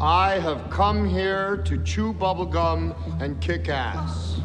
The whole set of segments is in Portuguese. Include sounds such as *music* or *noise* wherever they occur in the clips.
I have come here to chew bubblegum and kick ass.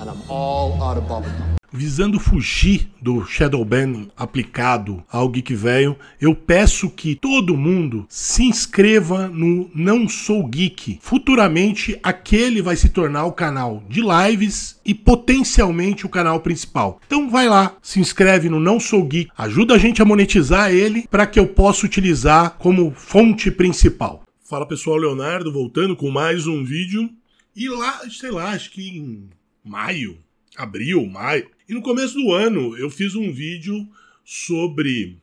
And I'm all out of bubblegum. visando fugir do shadow banning aplicado ao Geek Velho, eu peço que todo mundo se inscreva no Não Sou Geek. Futuramente, aquele vai se tornar o canal de lives e potencialmente o canal principal. Então vai lá, se inscreve no Não Sou Geek, ajuda a gente a monetizar ele para que eu possa utilizar como fonte principal. Fala pessoal, Leonardo voltando com mais um vídeo. E lá, sei lá, acho que em maio, abril, maio. E no começo do ano eu fiz um vídeo sobre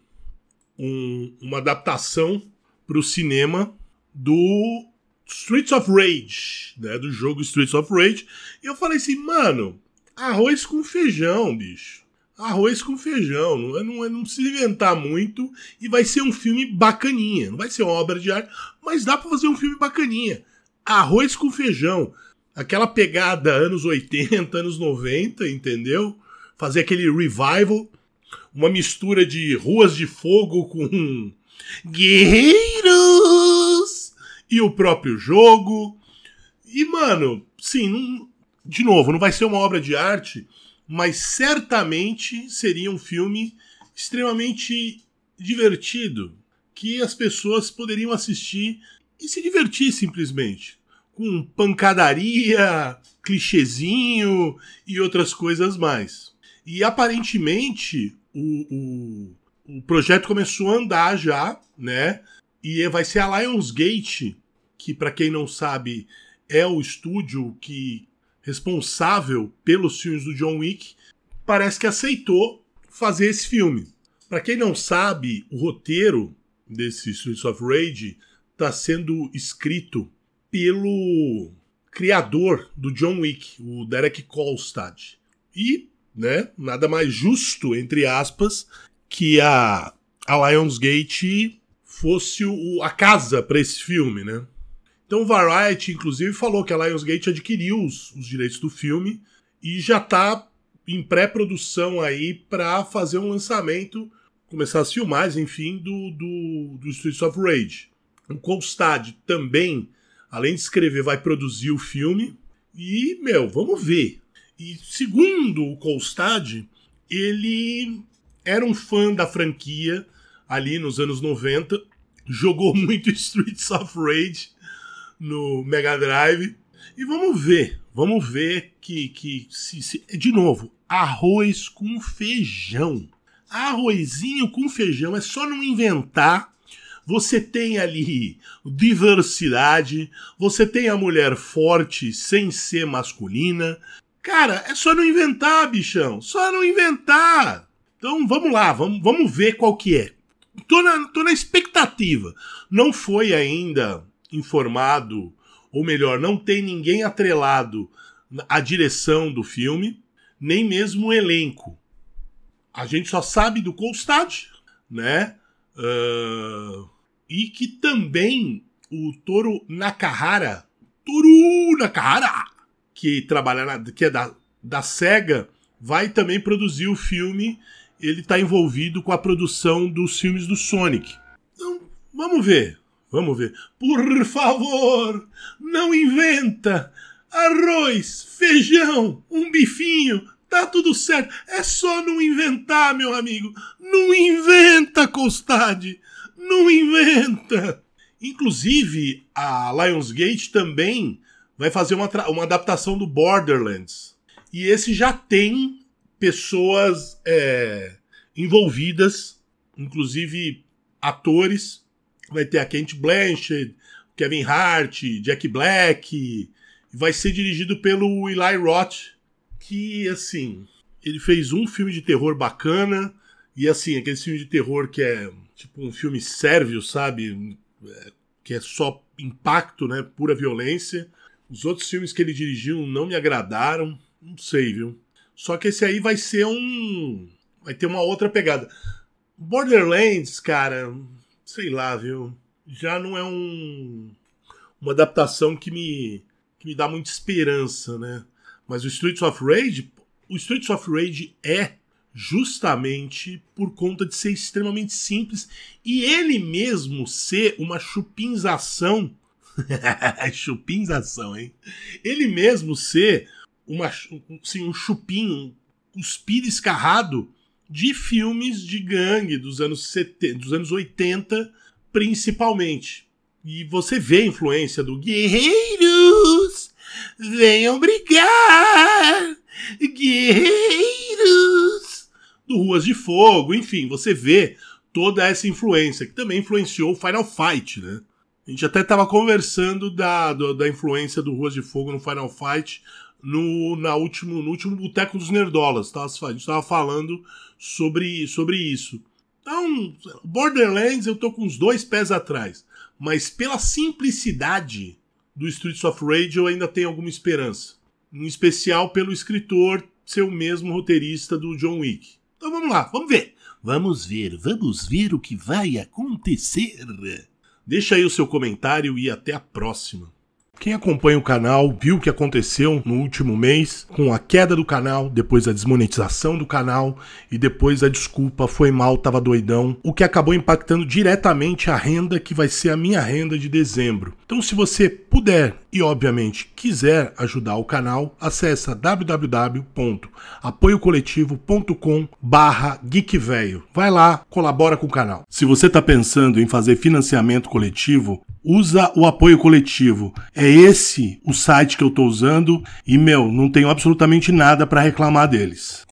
um, uma adaptação para o cinema do Streets of Rage, né? Do jogo Streets of Rage. E eu falei assim, mano, arroz com feijão, bicho. Arroz com feijão, não, é, não, é, não precisa inventar muito e vai ser um filme bacaninha. Não vai ser uma obra de arte, mas dá para fazer um filme bacaninha. Arroz com feijão aquela pegada anos 80, anos 90, entendeu? Fazer aquele revival, uma mistura de Ruas de Fogo com Guerreiros e o próprio jogo. E, mano, sim, não, de novo, não vai ser uma obra de arte, mas certamente seria um filme extremamente divertido que as pessoas poderiam assistir e se divertir simplesmente com pancadaria, clichêzinho e outras coisas mais. E aparentemente o, o, o projeto começou a andar já, né? E vai ser a Lionsgate, que para quem não sabe é o estúdio que responsável pelos filmes do John Wick, parece que aceitou fazer esse filme. Para quem não sabe, o roteiro desse Streets of Rage está sendo escrito pelo criador do John Wick, o Derek Kolstad. E, né, nada mais justo, entre aspas, que a, a Lionsgate fosse o, a casa para esse filme, né? Então, Variety, inclusive, falou que a Lionsgate adquiriu os, os direitos do filme e já está em pré-produção aí para fazer um lançamento, começar a filmar, enfim, do, do, do Streets of Rage. O Colstad também além de escrever, vai produzir o filme. E, meu, vamos ver. E segundo o Colstad, ele era um fã da franquia ali nos anos 90, jogou *laughs* muito Streets of Rage no Mega Drive. E vamos ver, vamos ver que, que se, se, de novo, arroz com feijão. Arrozinho com feijão é só não inventar você tem ali diversidade, você tem a mulher forte sem ser masculina. Cara, é só não inventar, bichão, só não inventar. Então vamos lá, vamos, vamos ver qual que é. Tô na, tô na expectativa. Não foi ainda informado, ou melhor, não tem ninguém atrelado à direção do filme, nem mesmo o elenco. A gente só sabe do Colstad, né? E que também o Toro Nakahara, Toru Nakahara, que trabalha na, que é da, da SEGA, vai também produzir o filme. Ele está envolvido com a produção dos filmes do Sonic. Então, vamos ver. Vamos ver. Por favor, não inventa arroz, feijão, um bifinho, Tá tudo certo. É só não inventar, meu amigo. Não inventa, Costade. Não inventa. Inclusive, a Lionsgate também vai fazer uma, uma adaptação do Borderlands. E esse já tem pessoas é, envolvidas, inclusive atores. Vai ter a Kate Blanchett, Kevin Hart, Jack Black. Vai ser dirigido pelo Eli Roth, que, assim, ele fez um filme de terror bacana, e assim, aquele filme de terror que é tipo um filme sérvio, sabe? É, que é só impacto, né? Pura violência. Os outros filmes que ele dirigiu não me agradaram, não sei, viu? Só que esse aí vai ser um. Vai ter uma outra pegada. Borderlands, cara, sei lá, viu? Já não é um. Uma adaptação que me, que me dá muita esperança, né? Mas o Streets of Rage, o Streets of Rage é justamente por conta de ser extremamente simples e ele mesmo ser uma chupinzação. *laughs* chupinzação, hein? Ele mesmo ser uma, assim, um chupinho, um cuspido escarrado de filmes de gangue dos anos, 70, dos anos 80, principalmente. E você vê a influência do Guerreiros, venham brigar, Guerreiros, do Ruas de Fogo, enfim, você vê toda essa influência, que também influenciou o Final Fight, né? A gente até estava conversando da, do, da influência do Ruas de Fogo no Final Fight no, na último, no último Boteco dos Nerdolas. Tá? A gente estava falando sobre, sobre isso. Então, Borderlands eu tô com os dois pés atrás mas pela simplicidade do Streets of Rage eu ainda tenho alguma esperança. Em especial pelo escritor ser o mesmo roteirista do John Wick. Então vamos lá, vamos ver. Vamos ver, vamos ver o que vai acontecer. Deixa aí o seu comentário e até a próxima. Quem acompanha o canal viu o que aconteceu no último mês com a queda do canal, depois a desmonetização do canal e depois a desculpa foi mal, tava doidão, o que acabou impactando diretamente a renda que vai ser a minha renda de dezembro. Então, se você puder e, obviamente, quiser ajudar o canal, acessa www.apoiocoletivo.com barra Vai lá, colabora com o canal. Se você está pensando em fazer financiamento coletivo, usa o apoio coletivo. É esse o site que eu estou usando e, meu, não tenho absolutamente nada para reclamar deles.